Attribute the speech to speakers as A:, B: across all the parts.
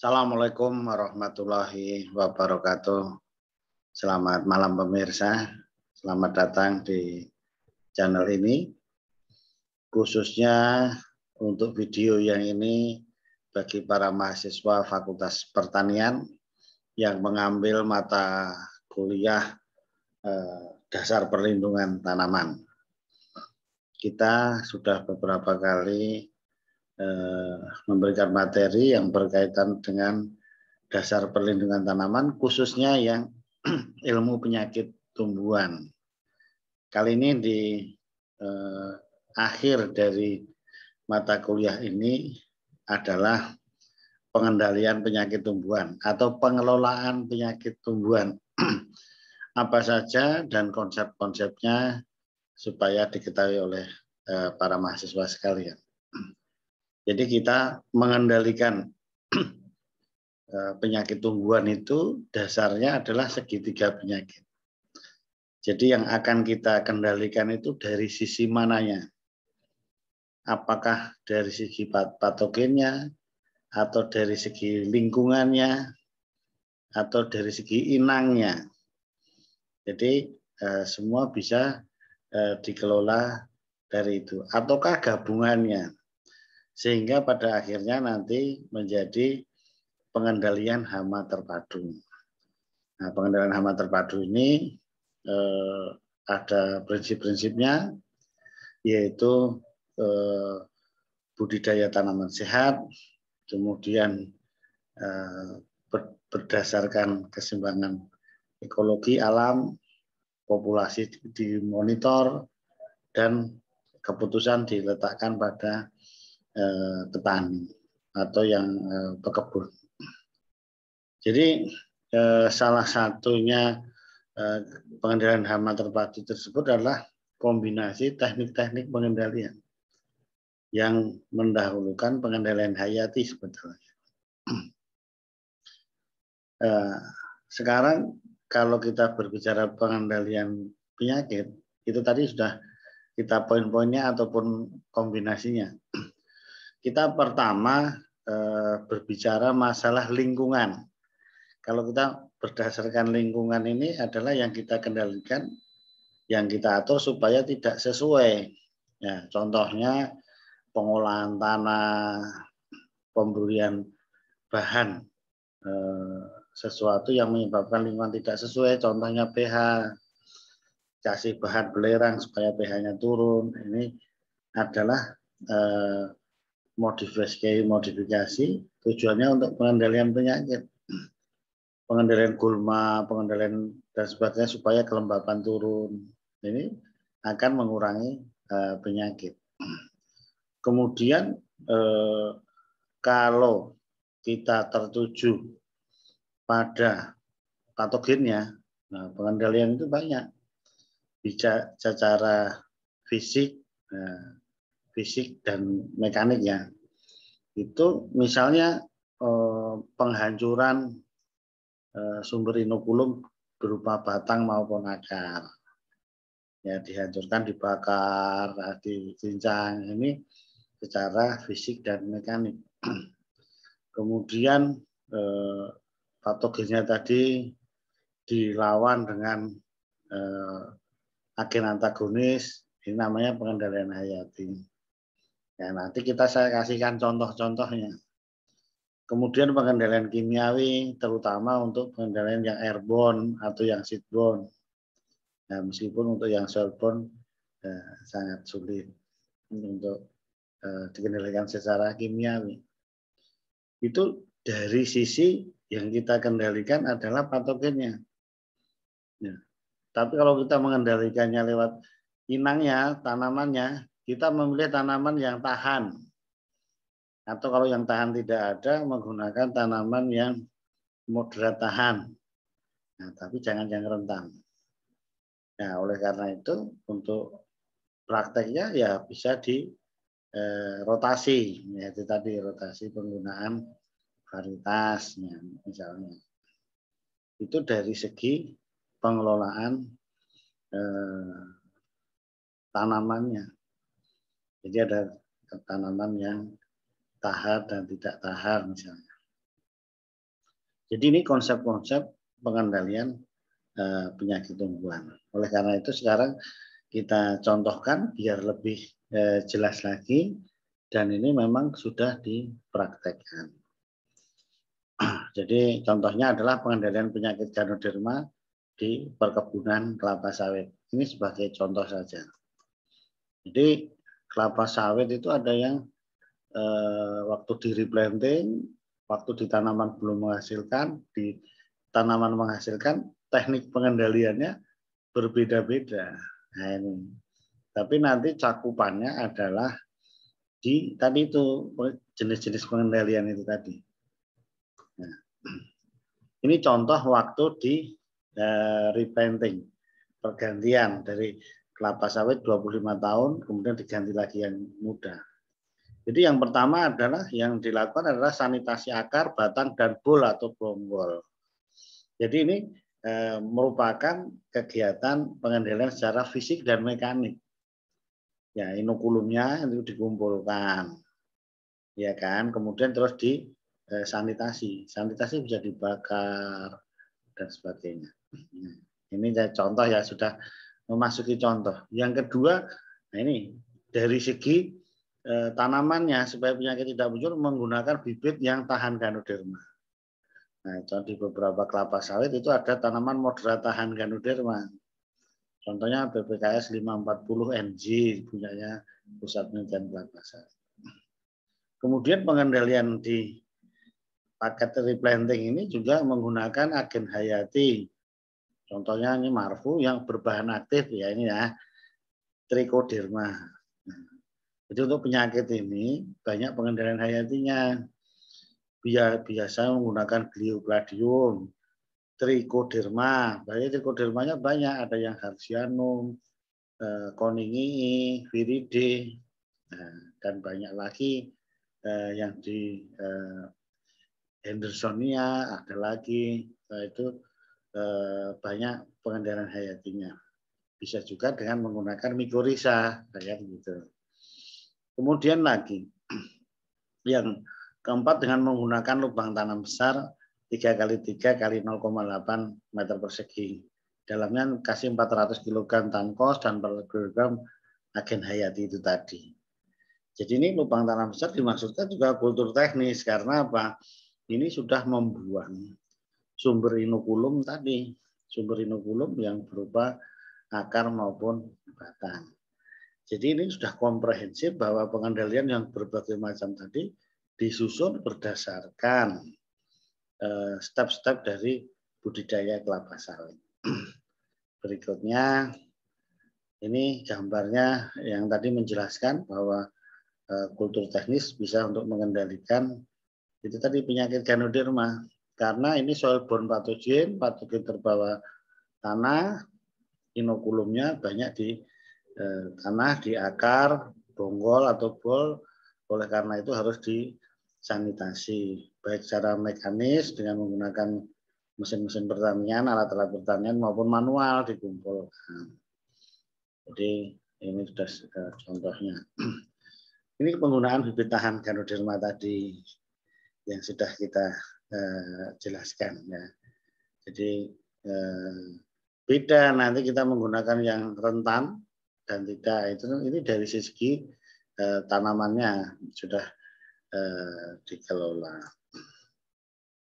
A: Assalamualaikum warahmatullahi wabarakatuh. Selamat malam pemirsa. Selamat datang di channel ini. Khususnya untuk video yang ini bagi para mahasiswa Fakultas Pertanian yang mengambil mata kuliah eh, dasar perlindungan tanaman. Kita sudah beberapa kali Eh, memberikan materi yang berkaitan dengan dasar perlindungan tanaman, khususnya yang ilmu penyakit tumbuhan. Kali ini di eh, akhir dari mata kuliah ini adalah pengendalian penyakit tumbuhan atau pengelolaan penyakit tumbuhan. Apa saja dan konsep-konsepnya supaya diketahui oleh eh, para mahasiswa sekalian. Jadi kita mengendalikan eh, penyakit tumbuhan itu dasarnya adalah segitiga penyakit. Jadi yang akan kita kendalikan itu dari sisi mananya. Apakah dari sisi patogennya, atau dari segi lingkungannya, atau dari segi inangnya. Jadi eh, semua bisa eh, dikelola dari itu. Ataukah gabungannya sehingga pada akhirnya nanti menjadi pengendalian hama terpadu. Nah, pengendalian hama terpadu ini eh, ada prinsip-prinsipnya, yaitu eh, budidaya tanaman sehat, kemudian eh, berdasarkan keseimbangan ekologi alam, populasi dimonitor, dan keputusan diletakkan pada eh, atau yang eh, pekebun. Jadi eh, salah satunya eh, pengendalian hama terpadu tersebut adalah kombinasi teknik-teknik pengendalian yang mendahulukan pengendalian hayati sebetulnya. Eh, sekarang kalau kita berbicara pengendalian penyakit, itu tadi sudah kita poin-poinnya ataupun kombinasinya. Kita pertama eh, berbicara masalah lingkungan. Kalau kita berdasarkan lingkungan ini adalah yang kita kendalikan, yang kita atur supaya tidak sesuai. Ya, contohnya pengolahan tanah, pemberian bahan eh, sesuatu yang menyebabkan lingkungan tidak sesuai, contohnya pH, kasih bahan belerang supaya pH-nya turun. Ini adalah eh, modifikasi modifikasi tujuannya untuk pengendalian penyakit pengendalian gulma pengendalian dan sebagainya supaya kelembapan turun ini akan mengurangi eh, penyakit kemudian eh, kalau kita tertuju pada patogennya nah pengendalian itu banyak bisa secara fisik nah, fisik dan mekaniknya. Itu misalnya eh, penghancuran eh, sumber inokulum berupa batang maupun akar. Ya dihancurkan, dibakar, eh, dicincang ini secara fisik dan mekanik. Kemudian patogennya tadi dilawan dengan agen antagonis ini namanya pengendalian hayati. Ya, nanti kita saya kasihkan contoh-contohnya. Kemudian pengendalian kimiawi, terutama untuk pengendalian yang airborne atau yang seatborne. Ya, meskipun untuk yang seatborne ya, sangat sulit untuk uh, dikendalikan secara kimiawi. Itu dari sisi yang kita kendalikan adalah patogennya. Ya. Tapi kalau kita mengendalikannya lewat inangnya, tanamannya, kita memilih tanaman yang tahan. Atau kalau yang tahan tidak ada, menggunakan tanaman yang moderat tahan. Nah, tapi jangan yang rentan. Nah, oleh karena itu untuk prakteknya ya bisa di eh, rotasi, ya itu tadi rotasi penggunaan varietasnya misalnya. Itu dari segi pengelolaan eh, tanamannya. Jadi ada tanaman yang tahar dan tidak tahar misalnya. Jadi ini konsep-konsep pengendalian eh, penyakit tumbuhan. Oleh karena itu sekarang kita contohkan biar lebih eh, jelas lagi dan ini memang sudah dipraktekkan. Jadi contohnya adalah pengendalian penyakit ganoderma di perkebunan kelapa sawit. Ini sebagai contoh saja. Jadi kelapa sawit itu ada yang eh, waktu di replanting, waktu di tanaman belum menghasilkan, di tanaman menghasilkan, teknik pengendaliannya berbeda-beda. Nah ini. Tapi nanti cakupannya adalah di tadi itu jenis-jenis pengendalian itu tadi. Nah, ini contoh waktu di uh, replanting pergantian dari kelapa sawit 25 tahun, kemudian diganti lagi yang muda. Jadi yang pertama adalah yang dilakukan adalah sanitasi akar, batang, dan bol atau bonggol. Jadi ini e, merupakan kegiatan pengendalian secara fisik dan mekanik. Ya, inokulumnya itu dikumpulkan. Ya kan, kemudian terus di e, sanitasi. Sanitasi bisa dibakar dan sebagainya. Hmm. Ini contoh ya sudah memasuki contoh. Yang kedua, nah ini dari segi e, tanamannya supaya penyakit tidak muncul menggunakan bibit yang tahan ganoderma. Nah, contoh di beberapa kelapa sawit itu ada tanaman moderat tahan ganoderma. Contohnya BPKS 540 NG punyanya Pusat Penelitian Kelapa Sawit. Kemudian pengendalian di paket replanting ini juga menggunakan agen hayati Contohnya ini marfu yang berbahan aktif ya ini ya Trichoderma. Nah, jadi untuk penyakit ini banyak pengendalian hayatinya. Biasa menggunakan Trichoderma. trichoderma. Banyak trichodermanya banyak, ada yang harsianum, eh, koningii, viride, nah, dan banyak lagi eh, yang di eh, Hendersonia, ada lagi nah, itu Eh, banyak pengendaraan hayatinya. Bisa juga dengan menggunakan mikorisa, kayak gitu. Kemudian lagi, yang keempat dengan menggunakan lubang tanam besar 3 kali 3 kali 0,8 meter persegi. Dalamnya kasih 400 kg tankos dan per kilogram agen hayati itu tadi. Jadi ini lubang tanam besar dimaksudkan juga kultur teknis karena apa? Ini sudah membuang sumber inokulum tadi, sumber inokulum yang berupa akar maupun batang. Jadi ini sudah komprehensif bahwa pengendalian yang berbagai macam tadi disusun berdasarkan eh, step-step dari budidaya kelapa sawit. Berikutnya ini gambarnya yang tadi menjelaskan bahwa eh, kultur teknis bisa untuk mengendalikan itu tadi penyakit ganoderma karena ini soil borne patogen, patogen terbawa tanah, inokulumnya banyak di eh, tanah, di akar, bonggol atau bol. Oleh karena itu harus disanitasi baik secara mekanis dengan menggunakan mesin-mesin pertanian, alat-alat pertanian maupun manual dikumpulkan. Jadi ini sudah eh, contohnya. Ini penggunaan bibit tahan Ganoderma tadi yang sudah kita eh, jelaskan ya. Jadi eh, beda nanti kita menggunakan yang rentan dan tidak itu ini dari segi eh, tanamannya sudah eh, dikelola.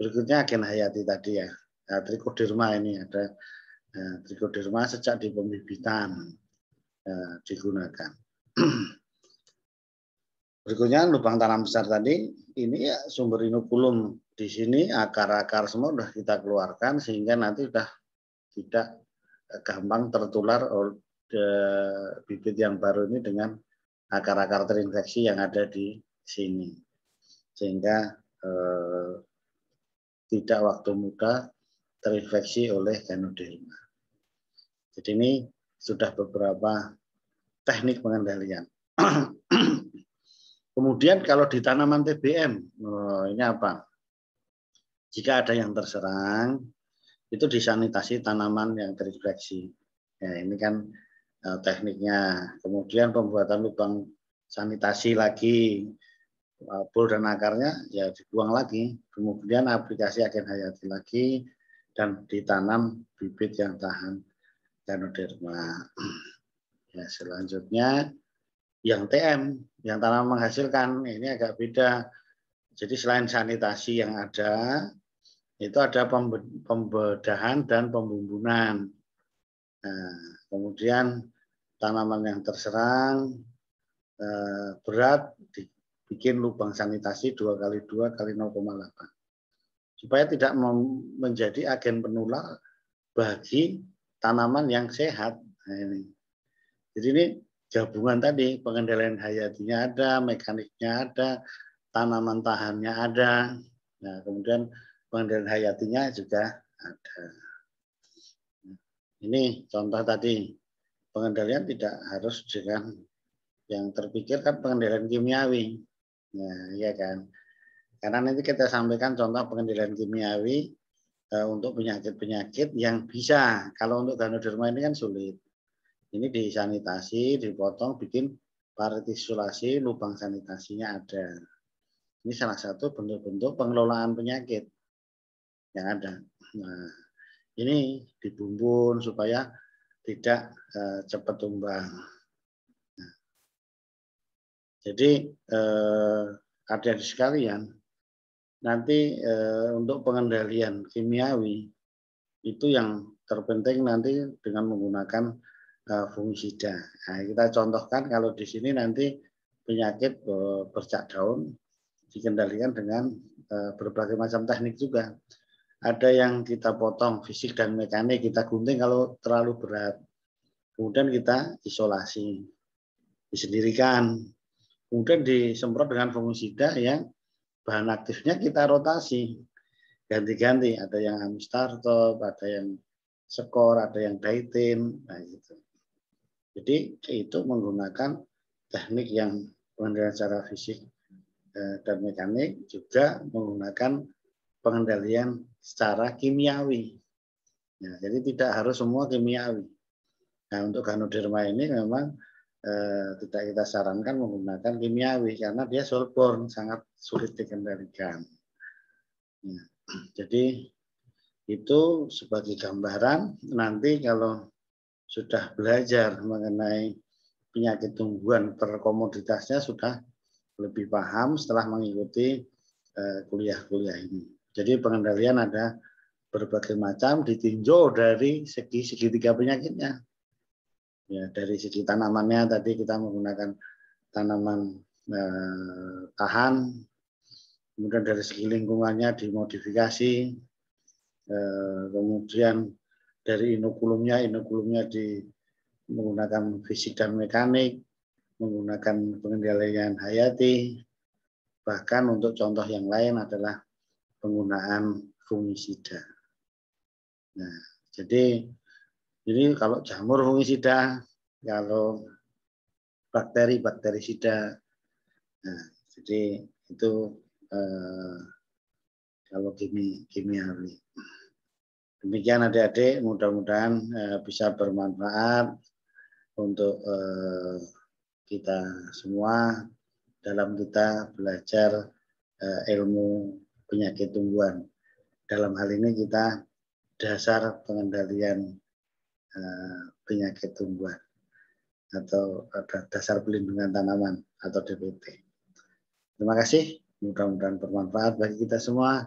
A: Berikutnya agen hayati tadi ya. ya trichoderma ini ada eh, trichoderma sejak di pembibitan eh, digunakan. Berikutnya lubang tanam besar tadi, ini ya sumber inokulum di sini akar-akar semua sudah kita keluarkan sehingga nanti sudah tidak gampang tertular bibit yang baru ini dengan akar-akar terinfeksi yang ada di sini. Sehingga eh, tidak waktu muda terinfeksi oleh ganoderma. Jadi ini sudah beberapa teknik pengendalian. Kemudian kalau di tanaman TBM, oh, ini apa? Jika ada yang terserang, itu disanitasi tanaman yang terinfeksi. Ya, ini kan eh, tekniknya. Kemudian pembuatan lubang sanitasi lagi, bol eh, dan akarnya ya dibuang lagi. Kemudian aplikasi agen hayati lagi dan ditanam bibit yang tahan ganoderma. Ya, selanjutnya yang TM, yang tanaman menghasilkan, ini agak beda. Jadi selain sanitasi yang ada, itu ada pembedahan dan pembumbunan. Nah, kemudian tanaman yang terserang eh, berat dibikin lubang sanitasi dua kali dua kali 0,8 supaya tidak menjadi agen penular bagi tanaman yang sehat. Nah, ini. Jadi ini gabungan tadi, pengendalian hayatinya ada, mekaniknya ada, tanaman tahannya ada. Nah, kemudian pengendalian hayatinya juga ada. Ini contoh tadi, pengendalian tidak harus dengan yang terpikir kan pengendalian kimiawi. Nah, iya kan. Karena nanti kita sampaikan contoh pengendalian kimiawi e, untuk penyakit-penyakit yang bisa. Kalau untuk ganoderma ini kan sulit ini disanitasi, dipotong, bikin partisulasi lubang sanitasinya ada. Ini salah satu bentuk-bentuk pengelolaan penyakit yang ada. Nah, ini dibumbun supaya tidak eh, cepat tumbang. Nah, jadi eh, ada sekalian nanti eh, untuk pengendalian kimiawi itu yang terpenting nanti dengan menggunakan fungisida. Nah, kita contohkan kalau di sini nanti penyakit eh, bercak daun dikendalikan dengan eh, berbagai macam teknik juga. Ada yang kita potong fisik dan mekanik, kita gunting kalau terlalu berat. Kemudian kita isolasi, disendirikan. Kemudian disemprot dengan fungisida yang bahan aktifnya kita rotasi. Ganti-ganti, ada yang amistartop, ada yang sekor, ada yang daitin, nah gitu. Jadi itu menggunakan teknik yang pengendalian secara fisik eh, dan mekanik juga menggunakan pengendalian secara kimiawi. Nah, jadi tidak harus semua kimiawi. Nah, untuk ganoderma ini memang eh, tidak kita sarankan menggunakan kimiawi karena dia solborn sangat sulit dikendalikan. Nah, jadi itu sebagai gambaran nanti kalau sudah belajar mengenai penyakit tumbuhan perkomoditasnya sudah lebih paham setelah mengikuti eh, kuliah-kuliah ini. Jadi pengendalian ada berbagai macam ditinjau dari segi segitiga penyakitnya. Ya, dari segi tanamannya tadi kita menggunakan tanaman eh, tahan, kemudian dari segi lingkungannya dimodifikasi, eh, kemudian dari inokulumnya, inokulumnya di menggunakan fisik dan mekanik, menggunakan pengendalian hayati, bahkan untuk contoh yang lain adalah penggunaan fungisida. Nah, jadi ini kalau jamur fungisida, kalau bakteri bakterisida. Nah, jadi itu eh, kalau kimia kimiawi. Demikian adik-adik, mudah-mudahan eh, bisa bermanfaat untuk eh, kita semua dalam kita belajar eh, ilmu penyakit tumbuhan. Dalam hal ini kita dasar pengendalian penyakit tumbuhan atau dasar pelindungan tanaman atau DPT. Terima kasih, mudah-mudahan bermanfaat bagi kita semua.